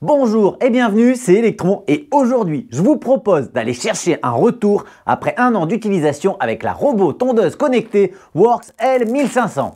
Bonjour et bienvenue, c'est Electron et aujourd'hui je vous propose d'aller chercher un retour après un an d'utilisation avec la robot tondeuse connectée Works L1500.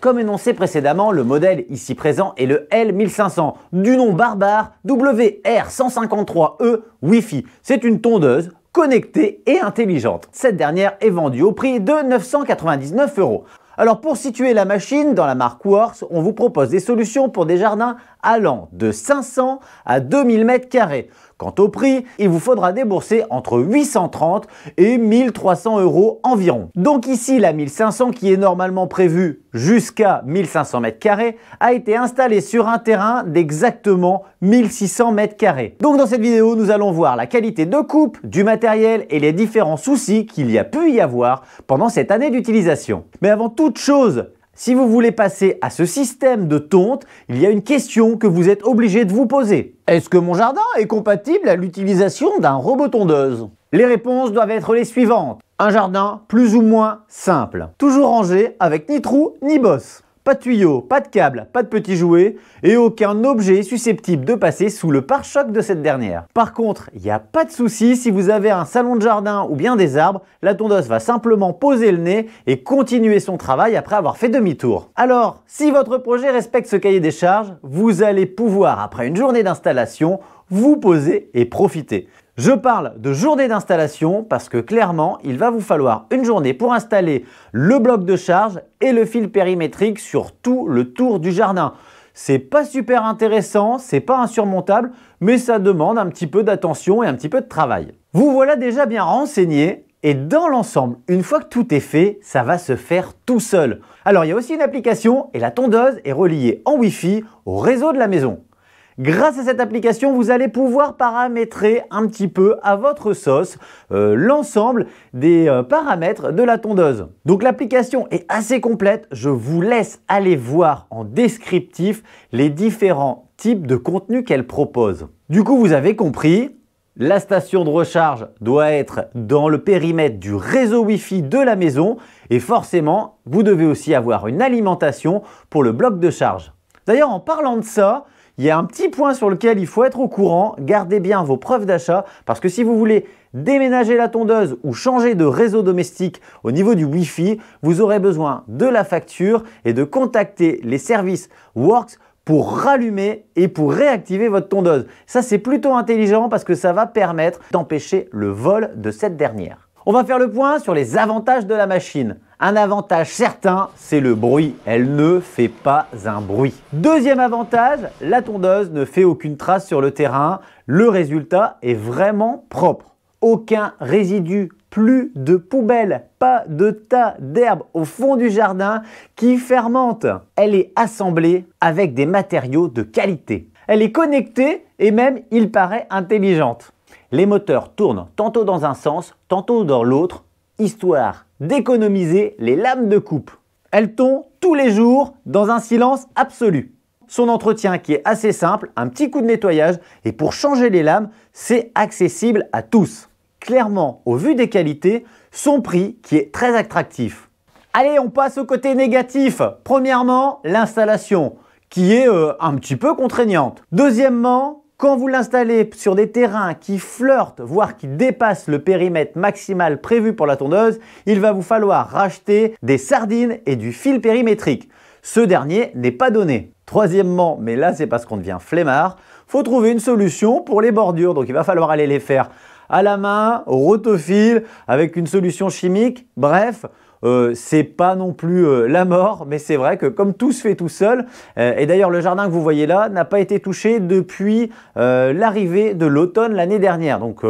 Comme énoncé précédemment, le modèle ici présent est le L1500 du nom barbare WR153E Wi-Fi. C'est une tondeuse connectée et intelligente. Cette dernière est vendue au prix de 999 euros. Alors pour situer la machine dans la marque Worth, on vous propose des solutions pour des jardins allant de 500 à 2000 mètres carrés. Quant au prix, il vous faudra débourser entre 830 et 1300 euros environ. Donc ici, la 1500 qui est normalement prévue jusqu'à 1500 mètres carrés a été installée sur un terrain d'exactement 1600 mètres carrés. Donc dans cette vidéo, nous allons voir la qualité de coupe, du matériel et les différents soucis qu'il y a pu y avoir pendant cette année d'utilisation. Mais avant toute chose, si vous voulez passer à ce système de tonte, il y a une question que vous êtes obligé de vous poser. Est-ce que mon jardin est compatible à l'utilisation d'un robot tondeuse Les réponses doivent être les suivantes. Un jardin plus ou moins simple, toujours rangé avec ni trou ni bosse pas de tuyau, pas de câble, pas de petits jouets et aucun objet susceptible de passer sous le pare-choc de cette dernière. Par contre, il n'y a pas de souci si vous avez un salon de jardin ou bien des arbres, la tondeuse va simplement poser le nez et continuer son travail après avoir fait demi-tour. Alors, si votre projet respecte ce cahier des charges, vous allez pouvoir, après une journée d'installation, vous poser et profiter. Je parle de journée d'installation parce que clairement, il va vous falloir une journée pour installer le bloc de charge et le fil périmétrique sur tout le tour du jardin. C'est pas super intéressant, c'est pas insurmontable, mais ça demande un petit peu d'attention et un petit peu de travail. Vous voilà déjà bien renseigné et dans l'ensemble, une fois que tout est fait, ça va se faire tout seul. Alors il y a aussi une application et la tondeuse est reliée en Wi-Fi au réseau de la maison. Grâce à cette application, vous allez pouvoir paramétrer un petit peu à votre sauce euh, l'ensemble des euh, paramètres de la tondeuse. Donc l'application est assez complète, je vous laisse aller voir en descriptif les différents types de contenus qu'elle propose. Du coup, vous avez compris, la station de recharge doit être dans le périmètre du réseau Wi-Fi de la maison et forcément, vous devez aussi avoir une alimentation pour le bloc de charge. D'ailleurs, en parlant de ça, il y a un petit point sur lequel il faut être au courant, gardez bien vos preuves d'achat, parce que si vous voulez déménager la tondeuse ou changer de réseau domestique au niveau du Wi-Fi, vous aurez besoin de la facture et de contacter les services Works pour rallumer et pour réactiver votre tondeuse. Ça c'est plutôt intelligent parce que ça va permettre d'empêcher le vol de cette dernière. On va faire le point sur les avantages de la machine. Un avantage certain, c'est le bruit. Elle ne fait pas un bruit. Deuxième avantage, la tondeuse ne fait aucune trace sur le terrain. Le résultat est vraiment propre. Aucun résidu, plus de poubelles, pas de tas d'herbe au fond du jardin qui fermente. Elle est assemblée avec des matériaux de qualité. Elle est connectée et même, il paraît, intelligente. Les moteurs tournent tantôt dans un sens, tantôt dans l'autre, histoire d'économiser les lames de coupe. Elle tombent tous les jours dans un silence absolu. Son entretien qui est assez simple, un petit coup de nettoyage, et pour changer les lames, c'est accessible à tous. Clairement, au vu des qualités, son prix qui est très attractif. Allez, on passe au côté négatif. Premièrement, l'installation, qui est euh, un petit peu contraignante. Deuxièmement, quand vous l'installez sur des terrains qui flirtent, voire qui dépassent le périmètre maximal prévu pour la tondeuse, il va vous falloir racheter des sardines et du fil périmétrique. Ce dernier n'est pas donné. Troisièmement, mais là c'est parce qu'on devient flemmard, faut trouver une solution pour les bordures. Donc il va falloir aller les faire à la main, au rotofil, avec une solution chimique. Bref, euh, c'est pas non plus euh, la mort, mais c'est vrai que comme tout se fait tout seul, euh, et d'ailleurs le jardin que vous voyez là n'a pas été touché depuis l'arrivée de l'automne l'année dernière. Donc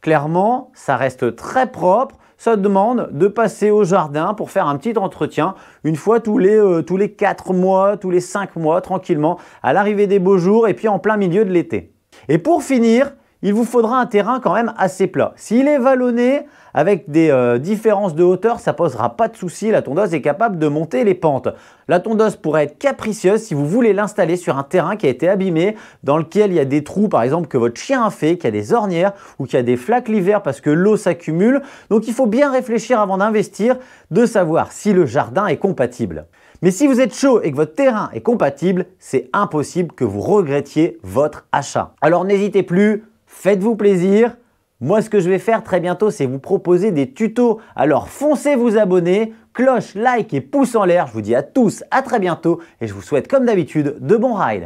clairement, ça reste très propre. Ça demande de passer au jardin pour faire un petit entretien une fois tous les, tous les 4 mois, tous les 5 mois, tranquillement, à l'arrivée des beaux jours et puis en plein milieu de l'été. Et pour finir, il vous faudra un terrain quand même assez plat. S'il est vallonné, avec des euh, différences de hauteur, ça posera pas de souci, la tondeuse est capable de monter les pentes. La tondeuse pourrait être capricieuse si vous voulez l'installer sur un terrain qui a été abîmé, dans lequel il y a des trous par exemple que votre chien a fait, qu'il y a des ornières ou qu'il y a des flaques l'hiver parce que l'eau s'accumule. Donc il faut bien réfléchir avant d'investir, de savoir si le jardin est compatible. Mais si vous êtes chaud et que votre terrain est compatible, c'est impossible que vous regrettiez votre achat. Alors n'hésitez plus, Faites-vous plaisir. Moi, ce que je vais faire très bientôt, c'est vous proposer des tutos. Alors foncez vous abonner, cloche, like et pouce en l'air. Je vous dis à tous à très bientôt et je vous souhaite comme d'habitude de bons rides.